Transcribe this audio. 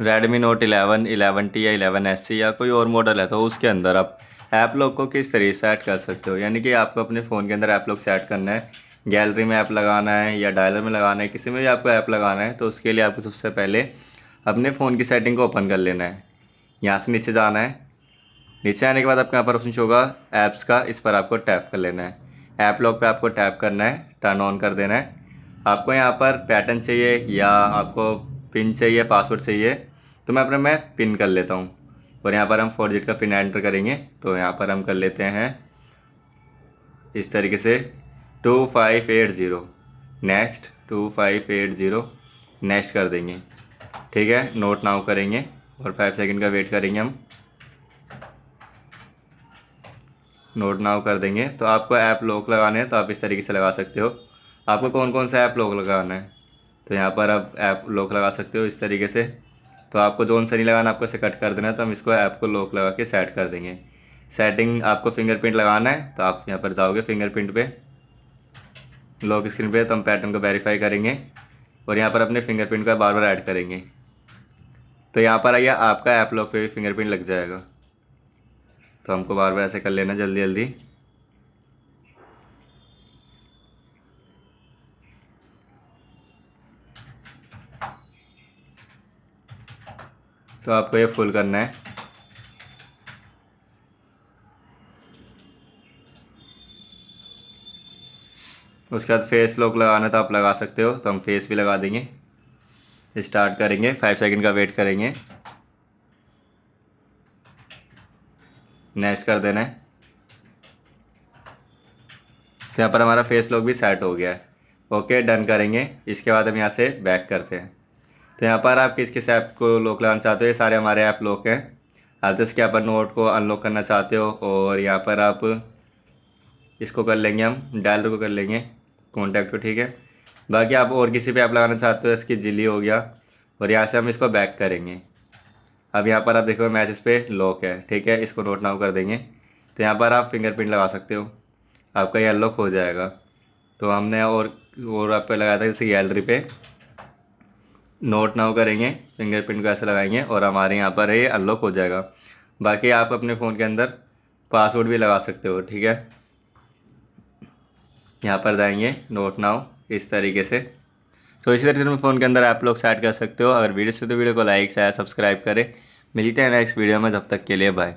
Redmi note 11, T या eleven C या कोई और मॉडल है तो उसके अंदर आप ऐप लॉक को किस तरीके से ऐड कर सकते हो यानी कि आपको अपने फ़ोन के अंदर ऐप लॉक सेट करना है गैलरी में ऐप लगाना है या डायलर में लगाना है किसी में भी आपको ऐप लगाना है तो उसके लिए आपको सबसे पहले अपने फ़ोन की सेटिंग को ओपन कर लेना है यहाँ से नीचे जाना है नीचे आने के बाद आपके यहाँ पर ऑप्शन होगा ऐप्स का इस पर आपको टैप कर लेना है ऐप लॉक पर आपको टैप करना है टर्न ऑन कर देना है आपको यहाँ पर पैटर्न चाहिए या आपको पिन चाहिए पासवर्ड चाहिए तो मैं अपने मैं पिन कर लेता हूँ और यहाँ पर हम फोर का पिन एंटर करेंगे तो यहाँ पर हम कर लेते हैं इस तरीके से two five eight zero next two five eight zero next कर देंगे ठीक है नोट नाउ करेंगे और फाइव सेकंड का वेट करेंगे हम नोट नाउ कर देंगे तो आपको ऐप लॉक लगाने हैं तो आप इस तरीके से लगा सकते हो आपको कौन कौन सा ऐप लॉक लगाना है तो यहाँ पर आप ऐप लॉक लगा सकते हो इस तरीके से तो आपको जोन से नहीं लगाना आपको इसे कट कर देना है तो हम इसको ऐप को लॉक लगा के सेट कर देंगे सेटिंग आपको फिंगरप्रिंट लगाना है तो आप यहाँ पर जाओगे फिंगरप्रिंट पे लॉक स्क्रीन पे तो हम पैटर्न को वेरीफाई करेंगे और यहाँ पर अपने फिंगरप्रिंट का बार बार ऐड करेंगे तो यहाँ पर आइए आपका ऐप लॉक पे भी फिंगरप्रिंट लग जाएगा तो हमको बार बार ऐसे कर लेना जल्दी जल्दी तो आपको ये फुल करना है उसके बाद फेस लॉक लगाना तो आप लगा सकते हो तो हम फेस भी लगा देंगे स्टार्ट करेंगे फाइव सेकंड का वेट करेंगे नेक्स्ट कर देना है तो यहाँ पर हमारा फेस लॉक भी सेट हो गया है ओके डन करेंगे इसके बाद हम यहाँ से बैक करते हैं तो यहाँ पर आप किस किस ऐप को लॉक लगाना चाहते हो ये सारे हमारे ऐप लॉक हैं आप जैसे कि यहाँ पर नोट को अनलॉक करना चाहते हो और यहाँ पर आप इसको कर लेंगे हम डायलर को कर लेंगे कॉन्टैक्ट को ठीक है बाकी आप और किसी पे ऐप लगाना चाहते हो इसकी जिली हो गया और यहाँ से हम इसको बैक करेंगे अब यहाँ पर आप देखो मैसेज पे लॉक है ठीक है इसको नोट नाउ कर देंगे तो यहाँ पर आप फिंगरप्रिंट लगा सकते हो आपका ये अनलॉक हो जाएगा तो हमने और और आप पे लगाया था जैसे गैलरी पे नोट नाउ करेंगे फिंगरप्रिंट को ऐसे लगाएंगे और हमारे यहाँ पर ये अनलॉक हो जाएगा बाकी आप अपने फ़ोन के अंदर पासवर्ड भी लगा सकते हो ठीक है यहाँ पर जाएंगे नोट नाउ इस तरीके से तो इसी तरह से फ़ोन के अंदर आप लोग सेट कर सकते हो अगर वीडियो से तो वीडियो को लाइक शेयर सब्सक्राइब करें मिलते हैं नेक्स्ट वीडियो में जब तक के लिए बाय